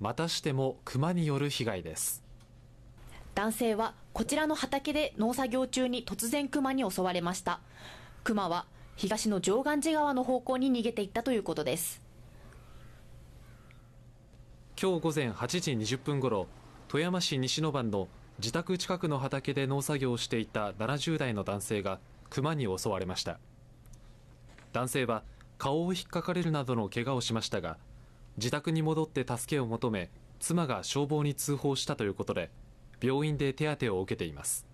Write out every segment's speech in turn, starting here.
またしても熊による被害です男性はこちらの畑で農作業中に突然熊に襲われました熊は東の常岸寺川の方向に逃げていったということです今日午前8時20分ごろ富山市西野番の自宅近くの畑で農作業をしていた70代の男性が熊に襲われました男性は顔を引っかかれるなどの怪我をしましたが自宅に戻って助けを求め妻が消防に通報したということで病院で手当てを受けています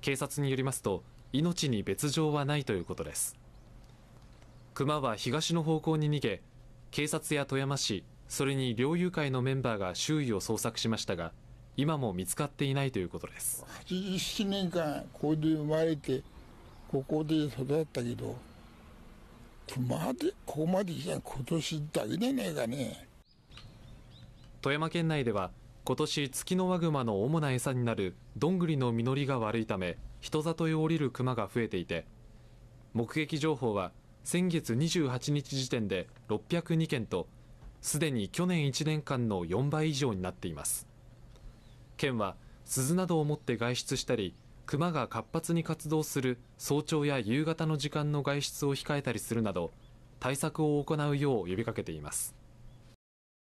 警察によりますと命に別状はないということです熊は東の方向に逃げ警察や富山市それに猟友会のメンバーが周囲を捜索しましたが今も見つかっていないということです87年間ここで生まれてここで育ったけどまでここまで来た今年だけでないかね富山県内では今年ツキノワグマの主な餌になるどんぐりの実りが悪いため人里へ降りるクマが増えていて目撃情報は先月28日時点で602件とすでに去年1年間の4倍以上になっています県は鈴などを持って外出したり熊が活発に活動する早朝や夕方の時間の外出を控えたりするなど対策を行うよう呼びかけています。